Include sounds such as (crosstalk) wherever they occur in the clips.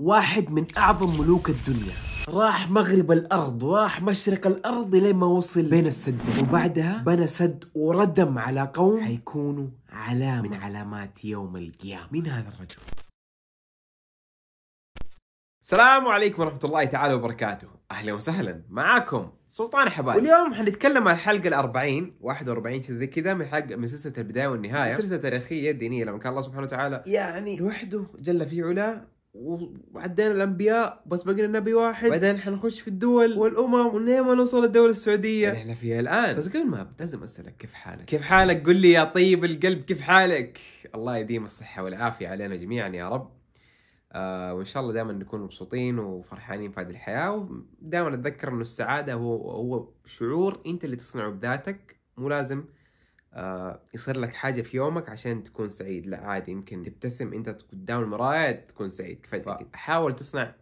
واحد من أعظم ملوك الدنيا راح مغرب الارض وراح مشرق الارض لين ما وصل بين السدين وبعدها بنى سد وردم على قوم حيكونوا علامه من علامات يوم القيامه من هذا الرجل السلام عليكم ورحمة الله تعالى وبركاته أهلا وسهلا معاكم سلطان حبايب واليوم حنتكلم عن الحلقة الأربعين 41 شيء زي كذا من حلقة من سلسلة البداية والنهاية سلسلة تاريخية دينية لما كان الله سبحانه وتعالى يعني لوحده جل في علاه وعدينا الانبياء بس بقينا نبي واحد بعدين حنخش في الدول والامم ولين ما نوصل الدوله السعوديه اللي يعني احنا فيها الان بس قبل ما لازم اسالك كيف حالك؟ كيف حالك؟ قل لي يا طيب القلب كيف حالك؟ الله يديم الصحه والعافيه علينا جميعا يا رب آه وان شاء الله دائما نكون مبسوطين وفرحانين في هذه الحياه ودائما اتذكر انه السعاده هو هو شعور انت اللي تصنعه بذاتك مو لازم آه، يصير لك حاجه في يومك عشان تكون سعيد لا عادي يمكن تبتسم انت قدام المرايه تكون سعيد فجاه حاول تصنع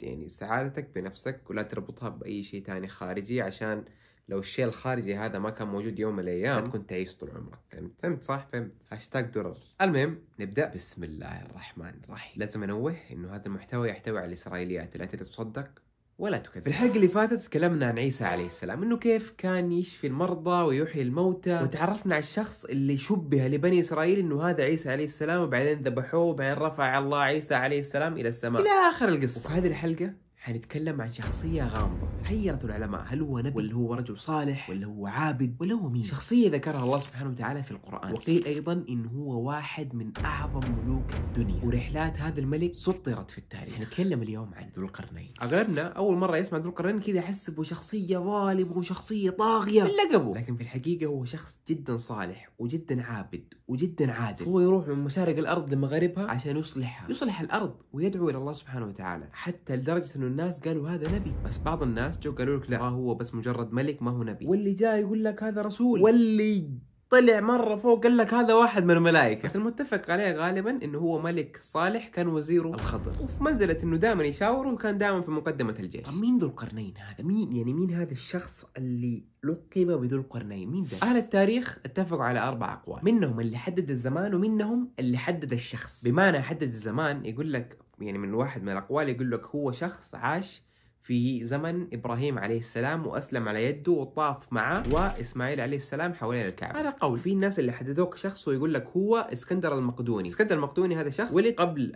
يعني سعادتك بنفسك ولا تربطها باي شيء تاني خارجي عشان لو الشيء الخارجي هذا ما كان موجود يوم من الايام تكون تعيش طول عمرك فهمت فهمت صح فهمت هاشتاج درر المهم نبدا بسم الله الرحمن الرحيم لازم انوه انه هذا المحتوى يحتوي على الاسرائيليات لا تصدق ولا تكذب في الحلقة اللي فاتت تكلمنا عن عيسى عليه السلام انه كيف كان يشفي المرضى ويحيي الموتى وتعرفنا على الشخص اللي شبه لبني اسرائيل انه هذا عيسى عليه السلام وبعدين ذبحوه وبعدين رفع الله عيسى عليه السلام الى السماء الى اخر القصة وفي هذه الحلقة حنتكلم عن شخصية غامضة حيرت العلماء هل هو نبي ولا هو رجل صالح ولا هو عابد ولا هو مين شخصية ذكرها الله سبحانه وتعالى في القرآن وقيل أيضا إن هو واحد من أعظم ملوك الدنيا ورحلات هذا الملك سطرت في التاريخ نتكلم اليوم عن ذو القرنين أغلبنا أول مرة يسمع ذو القرنين كذا يحسبه شخصية ظالم وشخصية طاغية لقبه لكن في الحقيقة هو شخص جدا صالح وجدا عابد وجدا عادل هو يروح من مشارق الأرض لمغاربها عشان يصلحها يصلح الأرض ويدعو إلى الله سبحانه وتعالى حتى لدرجة أنه الناس قالوا هذا نبي بس بعض الناس الناس جو قالوا لك لا آه، هو بس مجرد ملك ما هو نبي واللي جاء يقول لك هذا رسول واللي طلع مره فوق قال لك هذا واحد من الملائكه بس المتفق عليه غالبا انه هو ملك صالح كان وزيره الخضر وفي منزله انه دائما يشاوره وكان دائما في مقدمه الجيش طب مين ذو القرنين هذا مين يعني مين هذا الشخص اللي لقب بذو القرنين مين ده اهل التاريخ اتفقوا على اربع اقوال منهم اللي حدد الزمان ومنهم اللي حدد الشخص بمعنى حدد الزمان يقول لك يعني من واحد من الاقوال يقول لك هو شخص عاش في زمن ابراهيم عليه السلام واسلم على يده وطاف معه واسماعيل عليه السلام حوالين الكعبه هذا قول في الناس اللي حددوك شخص ويقول لك هو اسكندر المقدوني اسكندر المقدوني هذا شخص ولد قبل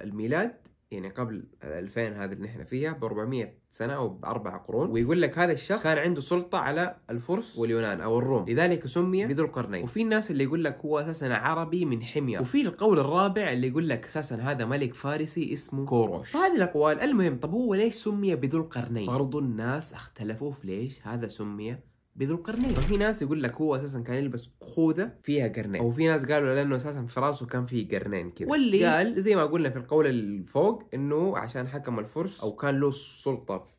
الميلاد يعني قبل 2000 هذه اللي احنا فيها ب 400 سنه او باربع قرون ويقول لك هذا الشخص كان عنده سلطه على الفرس واليونان او الروم لذلك سمي بذو القرنين وفي الناس اللي يقول لك هو اساسا عربي من حمير وفي القول الرابع اللي يقول لك اساسا هذا ملك فارسي اسمه كوروش فهذه الاقوال المهم طب هو ليش سمي بذو القرنين برضو الناس اختلفوا في ليش هذا سمي بيضرب قرنين في ناس يقول لك هو اساسا كان يلبس خوذه فيها قرنين او في ناس قالوا لانه اساسا في راسه كان فيه قرنين كذا واللي قال زي ما قلنا في القول اللي فوق انه عشان حكم الفرس او كان له سلطه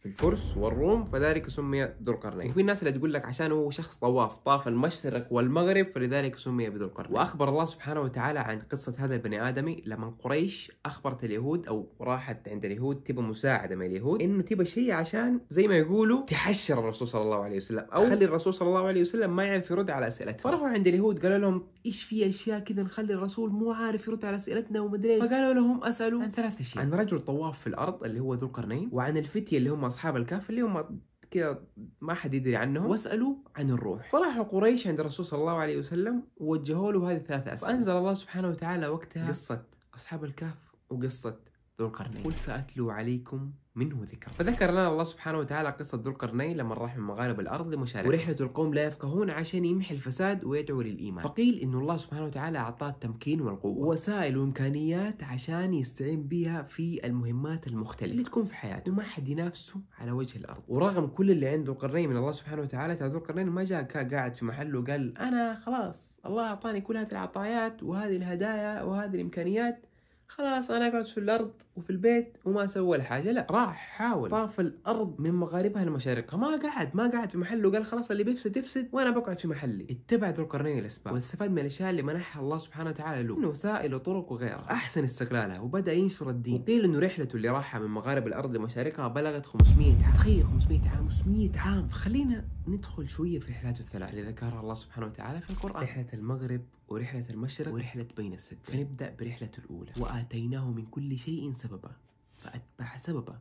في الفرس والروم فذلك سمي ذو القرنين وفي ناس اللي تقول لك عشان هو شخص طواف طاف المشرق والمغرب فلذلك سمي بذو القرنين واخبر الله سبحانه وتعالى عن قصه هذا البني ادمي لما قريش اخبرت اليهود او راحت عند اليهود تبى مساعده من اليهود انه تبى شيء عشان زي ما يقولوا تحشر الرسول صلى الله عليه وسلم او خلي الرسول صلى الله عليه وسلم ما يعرف يرد على اسئلتهم فراحوا عند اليهود قالوا لهم ايش في اشياء كذا نخلي الرسول مو عارف يرد على اسئلتنا ومدري فقالوا لهم اسالوا عن ثلاث اشياء عن رجل طواف في الارض اللي هو ذو القرنين وعن الفتيه اللي هم اصحاب الكهف اللي هم كذا ما حد يدري عنهم واسالوا عن الروح فراحوا قريش عند الرسول صلى الله عليه وسلم ووجهوا له هذه الثلاث اسئله وانزل الله سبحانه وتعالى وقتها قصه اصحاب الكهف وقصه ذو القرنين قل ساتلو عليكم منه ذكر فذكر لنا الله سبحانه وتعالى قصة ذو القرنين لما راح من مغارب الأرض لمشاركة ورحلة القوم لا يفقهون عشان يمحي الفساد ويدعو للإيمان فقيل إنه الله سبحانه وتعالى أعطاه التمكين والقوة ووسائل وإمكانيات عشان يستعين بها في المهمات المختلفة اللي تكون في حياته وما حد ينافسه على وجه الأرض ورغم كل اللي عنده القرنين من الله سبحانه وتعالى ذو القرنين ما جاء قاعد في محله وقال أنا خلاص الله أعطاني كل هذه العطايات وهذه الهدايا وهذه الإمكانيات خلاص انا اقعد في الارض وفي البيت وما سوى الحاجه لا راح حاول طاف الارض من مغاربها لمشارقها ما قعد ما قعد في محله وقال خلاص اللي بيفسد يفسد وانا بقعد في محلي اتبع ذو القرنين الاسباب واستفاد من الاشياء اللي منحها الله سبحانه وتعالى له من وسائل وطرق وغيرها احسن استقلالها وبدا ينشر الدين وقيل انه رحلته اللي راحها من مغارب الارض لمشارقها بلغت 500 عام تخيل 500 عام 500 عام خلينا ندخل شويه في رحلاته الثلاث اللي ذكرها الله سبحانه وتعالى في القران رحله المغرب ورحلة المشرق ورحلة بين السدين فنبدأ برحلة الأولى وآتيناه من كل شيء سببا فأتبع سببا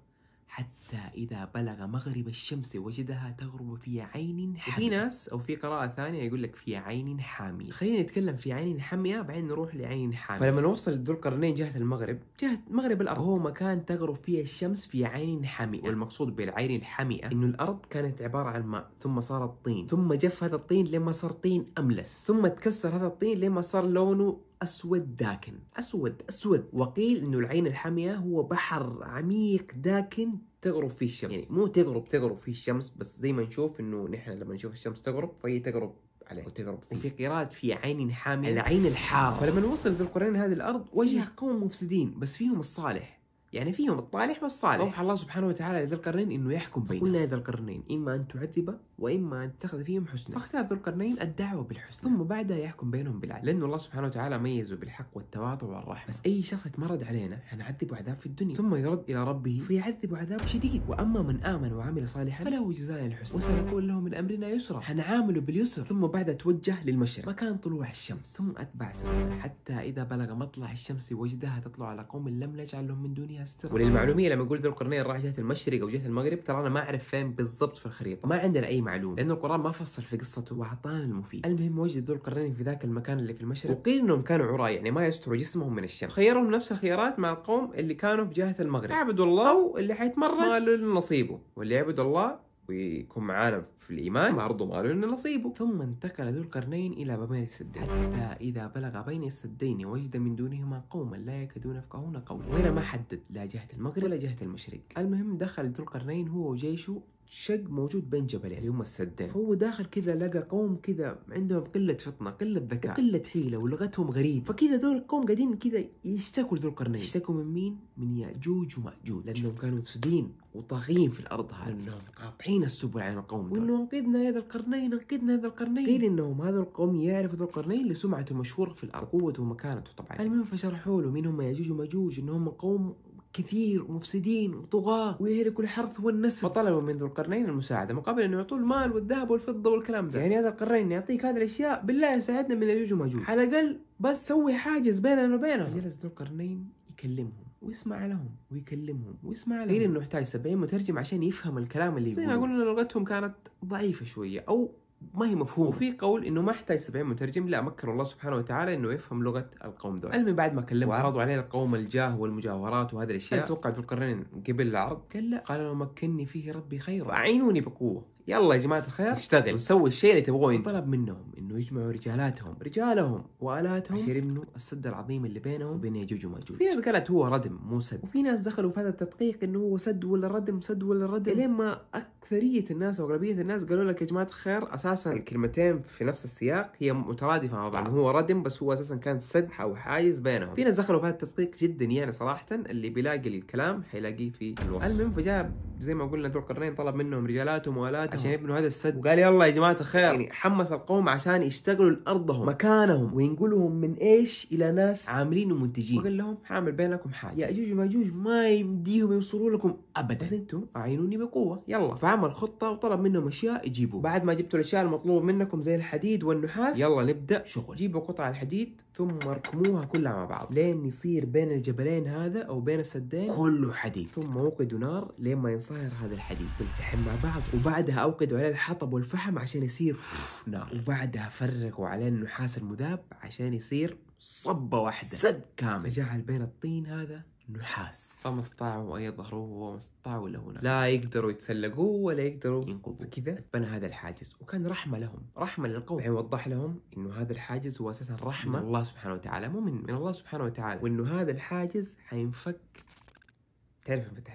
حتى إذا بلغ مغرب الشمس وجدها تغرب في عين حمئة في ناس أو في قراءة ثانية يقول لك في عين حامية خلينا نتكلم في عين حامية بعدين نروح لعين حامية فلما نوصل ذو القرنين جهة المغرب جهة مغرب الأرض هو مكان تغرب فيه الشمس في عين حامية نعم. والمقصود بالعين الحامية إنه الأرض كانت عبارة عن ماء ثم صارت طين ثم جف هذا الطين لما صار طين أملس ثم تكسر هذا الطين لما صار لونه أسود داكن أسود أسود وقيل أنه العين الحمية هو بحر عميق داكن تغرب فيه الشمس يعني مو تغرب تغرب فيه الشمس بس زي ما نشوف أنه نحن لما نشوف الشمس تغرب فهي تغرب عليه وتغرب فيه. وفي قراءة في عين حامية العين الحارة فلما وصل ذو القرنين هذه الأرض وجه قوم مفسدين بس فيهم الصالح يعني فيهم الطالح والصالح أوحى الله سبحانه وتعالى لذي القرنين أنه يحكم بينهم قلنا لذي القرنين إما أن تعذب واما ان تتخذ فيهم حسنا فاختار ذو القرنين الدعوه بالحسنى ثم بعدها يحكم بينهم بالعدل لانه الله سبحانه وتعالى ميزه بالحق والتواضع والرحمه بس اي شخص اتمرد علينا حنعذبه عذاب في الدنيا ثم يرد الى ربه فيعذبه عذاب شديد واما من امن وعمل صالحا فله جزاء الحسنى وسنقول له من امرنا يسرا حنعامله باليسر ثم بعدها توجه للمشرق مكان طلوع الشمس ثم اتبع حتى اذا بلغ مطلع الشمس وجدها تطلع على قوم لم نجعل لهم من دونها سترا وللمعلوميه لما اقول ذو القرنين راح جهه المشرق او جهه المغرب ترى انا ما اعرف فين بالضبط في الخريطه ما عندنا اي معلوم لأن القرآن ما فصل في قصته وأعطانا المفيد المهم وجد ذو القرنين في ذاك المكان اللي في المشرق وقيل أنهم كانوا عراة يعني ما يستروا جسمهم من الشمس خيرهم نفس الخيارات مع القوم اللي كانوا في جهة المغرب عبدوا الله أو اللي حيتمرد ماله نصيبه واللي يعبد الله ويكون معانا في الإيمان برضه ما له نصيبه ثم انتقل ذو القرنين إلى بين السدين حتى إذا بلغ بين السدين وجد من دونهما قوما لا يكادون يفقهون قولا وهنا ما حدد لا جهة المغرب ولا جهة المشرق المهم دخل ذو القرنين هو وجيشه شق موجود بين جبلين اللي هم السدين فهو داخل كذا لقى قوم كذا عندهم قله فطنه قله ذكاء قله حيله ولغتهم غريب فكذا دول القوم قاعدين كذا يشتكوا لذو القرنين يشتكوا من مين من ياجوج وماجوج لانهم كانوا مفسدين وطاغين في الارض هذه انهم قاطعين السبل عن القوم دول وانه انقذنا هذا القرنين انقذنا هذا القرنين قيل انهم هذا القوم يعرفوا ذو القرنين لسمعته مشهوره في الارض قوته ومكانته طبعا المهم فشرحوا له مين هم ياجوج وماجوج انهم قوم كثير ومفسدين وطغاة ويهلكوا الحرث والنسل فطلبوا من ذو القرنين المساعدة مقابل أن يعطوه المال والذهب والفضة والكلام ده يعني هذا القرنين يعطيك هذه الاشياء بالله يساعدنا من يجوج وماجوج على الاقل بس سوي حاجز بيننا وبينهم جلس ذو القرنين يكلمهم ويسمع لهم ويكلمهم ويسمع لهم غير انه يحتاج 70 مترجم عشان يفهم الكلام اللي يقوله زي ما قلنا لغتهم كانت ضعيفه شويه او ما هي مفهومه وفي قول انه ما احتاج 70 مترجم لا مكن الله سبحانه وتعالى انه يفهم لغه القوم دول المهم بعد ما كلموا وعرضوا عليه القوم الجاه والمجاورات وهذه الاشياء اتوقع ذو القرنين قبل العرض قال لا قال مكني فيه ربي خير اعينوني بقوه يلا يا جماعه الخير نشتغل وسوي الشيء اللي تبغوه انت طلب منهم انه يجمعوا رجالاتهم رجالهم والاتهم عشان يرموا السد العظيم اللي بينهم وبين ياجوج وماجوج في ناس قالت هو ردم مو سد وفي ناس دخلوا في هذا التدقيق انه هو سد ولا ردم سد ولا ردم لين ما اكثريه الناس او اغلبيه الناس قالوا لك يا جماعه الخير اساسا الكلمتين في نفس السياق هي مترادفه مع بعض آه. هو ردم بس هو اساسا كان سد او حايز بينهم في ناس دخلوا في هذا التدقيق جدا يعني صراحه اللي بيلاقي الكلام حيلاقيه في الوصف المهم فجاء زي ما قلنا ذو القرنين طلب منهم رجالاتهم والاتهم عشان يبنوا هذا السد وقال يلا يا جماعه الخير يعني حمس القوم عشان يشتغلوا لارضهم مكانهم وينقلهم من ايش الى ناس عاملين ومنتجين وقال لهم حاعمل بينكم حاجه يا وماجوج ما يمديهم يوصلوا لكم ابدا بس انتم اعينوني بقوه يلا فعمل خطه وطلب منهم اشياء يجيبوها بعد ما جبتوا الاشياء المطلوبه منكم زي الحديد والنحاس يلا نبدا شغل جيبوا قطع الحديد ثم اركموها كلها مع بعض لين يصير بين الجبلين هذا او بين السدين كله حديد ثم وقدوا نار لين ما ينصهر هذا الحديد والتحم مع بعض وبعدها بعدها اوقدوا عليه الحطب والفحم عشان يصير (laughs) نار نعم. وبعدها فرغوا عليه النحاس المذاب عشان يصير صبه واحده سد كامل فجعل بين الطين هذا نحاس فما استطاعوا ان هو ما استطاعوا الا نفس. لا يقدروا يتسلقوه ولا يقدروا ينقذوه كذا بنى هذا الحاجز وكان رحمه لهم رحمه للقوم يعني وضح لهم انه هذا الحاجز هو اساسا رحمه من الله سبحانه وتعالى مو من من الله سبحانه وتعالى وانه هذا الحاجز حينفك تعرف متى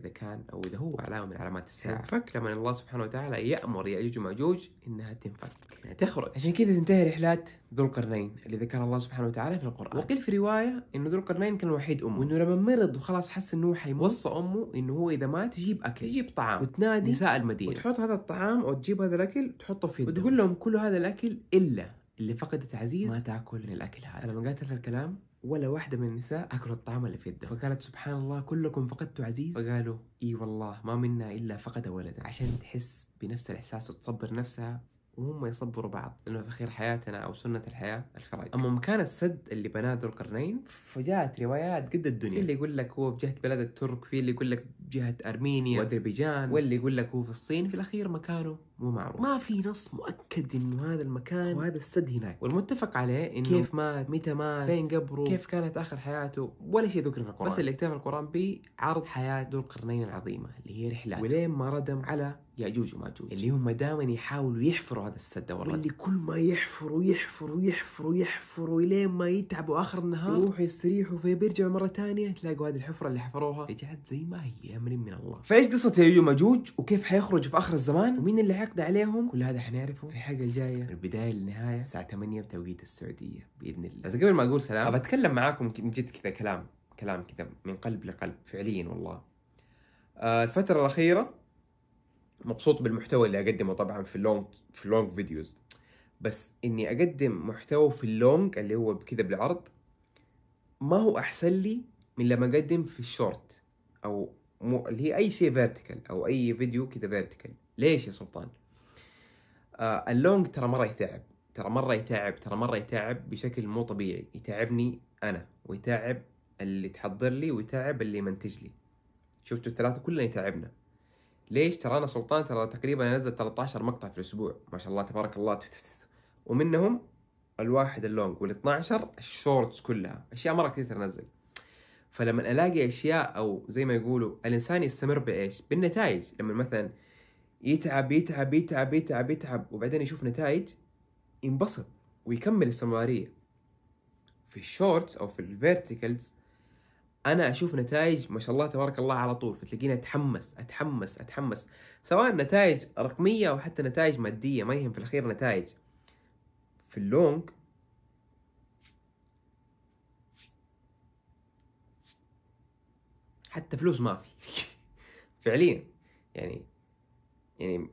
إذا كان أو إذا هو علامة من علامات الساعة تنفك لما الله سبحانه وتعالى يأمر يأجوج ومأجوج إنها تنفك يعني تخرج عشان كذا تنتهي رحلات ذو القرنين اللي ذكر الله سبحانه وتعالى في القرآن وقيل في رواية إنه ذو القرنين كان وحيد أمه وإنه لما مرض وخلاص حس إنه حيموت وصى أمه إنه هو إذا مات يجيب أكل يجيب طعام وتنادي نساء المدينة وتحط هذا الطعام أو تجيب هذا الأكل تحطه في وتقول لهم كل هذا الأكل إلا اللي فقدت عزيز ما تاكل من الاكل هذا لما قالت هذا الكلام ولا واحدة من النساء أكلوا الطعام اللي في يده فقالت سبحان الله كلكم فقدتوا عزيز فقالوا إي والله ما منا إلا فقد ولدا عشان تحس بنفس الإحساس وتصبر نفسها وهم يصبروا بعض لأنه في خير حياتنا أو سنة الحياة الخراج أما مكان السد اللي بناه ذو القرنين فجاءت روايات قد الدنيا في اللي يقول لك هو بجهه بلد الترك في اللي يقول لك بجهه أرمينيا وأذربيجان واللي يقول لك هو في الصين في الأخير مكانه مو معروف ما في نص مؤكد انه هذا المكان وهذا السد هناك والمتفق عليه انه كيف مات متى مات فين قبره كيف كانت اخر حياته ولا شيء ذكر في القران بس اللي اكتمل القران به عرض حياه ذو القرنين العظيمه اللي هي رحلات ولين ما ردم على ياجوج وماجوج اللي هم دائما يحاولوا يحفروا هذا السد والله واللي كل ما يحفروا يحفروا يحفروا يحفروا لين ما يتعبوا اخر النهار يروحوا يستريحوا فبيرجعوا مره ثانيه تلاقوا هذه الحفره اللي حفروها رجعت زي ما هي امر من الله فايش قصه ياجوج وماجوج وكيف حيخرجوا في اخر الزمان ومين اللي النقد عليهم كل هذا حنعرفه في الحلقه الجايه من البدايه للنهايه الساعه 8 بتوقيت السعوديه باذن الله بس قبل ما اقول سلام ابى اتكلم معاكم من جد كذا كلام كلام كذا من قلب لقلب فعليا والله آه، الفتره الاخيره مبسوط بالمحتوى اللي اقدمه طبعا في اللونج في اللونج فيديوز بس اني اقدم محتوى في اللونج اللي هو كذا بالعرض ما هو احسن لي من لما اقدم في الشورت او مو اللي هي اي شيء فيرتيكال او اي فيديو كذا فيرتيكال ليش يا سلطان آه اللونج ترى مره يتعب ترى مره يتعب ترى مره يتعب بشكل مو طبيعي يتعبني انا ويتعب اللي تحضر لي ويتعب اللي منتج لي شفتوا الثلاثه كلنا يتعبنا ليش ترى انا سلطان ترى تقريبا نزل 13 مقطع في الاسبوع ما شاء الله تبارك الله ومنهم الواحد اللونج وال12 الشورتس كلها اشياء مره كثير تنزل فلما الاقي اشياء او زي ما يقولوا الانسان يستمر بايش بالنتائج لما مثلا يتعب يتعب يتعب يتعب يتعب وبعدين يشوف نتائج ينبسط ويكمل استمرارية في الشورتس أو في الفيرتيكلز أنا أشوف نتائج ما شاء الله تبارك الله على طول فتلاقيني أتحمس أتحمس أتحمس سواء نتائج رقمية أو حتى نتائج مادية ما يهم في الأخير نتائج في اللونج حتى فلوس ما في (laughs) فعليا يعني يعني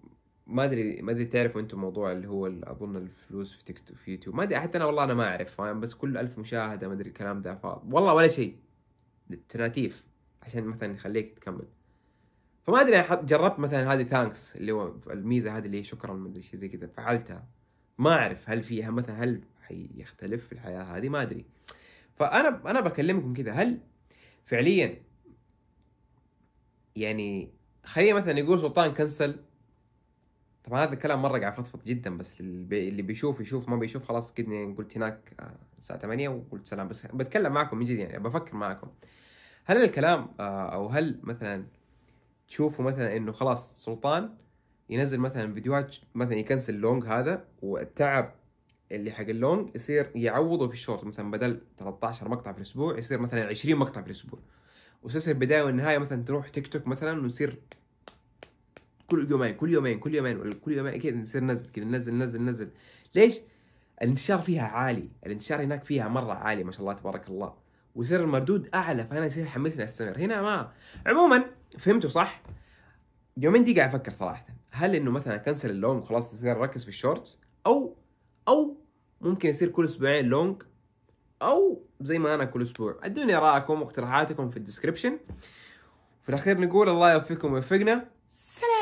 ما ادري ما ادري تعرفوا انتم موضوع اللي هو اظن الفلوس في تيك توك في يوتيوب ما ادري حتى انا والله انا ما اعرف بس كل ألف مشاهده ما ادري الكلام ده فاض والله ولا شيء تناتيف عشان مثلا يخليك تكمل فما ادري جربت مثلا هذه ثانكس اللي هو الميزه هذه اللي هي شكرا ما ادري شيء زي كذا فعلتها ما اعرف هل فيها مثلا هل حيختلف في الحياه هذه ما ادري فانا انا بكلمكم كذا هل فعليا يعني خلينا مثلا يقول سلطان كنسل طبعا هذا الكلام مره قاعد فضفض جدا بس اللي بيشوف يشوف ما بيشوف خلاص كده قلت هناك آه، الساعه 8 وقلت سلام بس بتكلم معكم من جد يعني بفكر معكم هل الكلام آه، او هل مثلا تشوفوا مثلا انه خلاص سلطان ينزل مثلا فيديوهات مثلا يكنسل اللونج هذا والتعب اللي حق اللونج يصير يعوضه في الشورت مثلا بدل 13 مقطع في الاسبوع يصير مثلا 20 مقطع في الاسبوع وسلسله البدايه والنهايه مثلا تروح تيك توك مثلا ويصير كل يومين كل يومين كل يومين كل يومين كذا نصير ننزل كذا ننزل ننزل ننزل ليش؟ الانتشار فيها عالي الانتشار هناك فيها مره عالي ما شاء الله تبارك الله ويصير المردود اعلى فانا يصير حمسني استمر هنا ما عموما فهمتوا صح يومين دي قاعد افكر صراحه هل انه مثلا كنسل اللونج وخلاص تصير اركز في الشورتس او او ممكن يصير كل اسبوعين لونج او زي ما انا كل اسبوع ادوني ارائكم واقتراحاتكم في الديسكربشن في الاخير نقول الله يوفقكم ويوفقنا سلام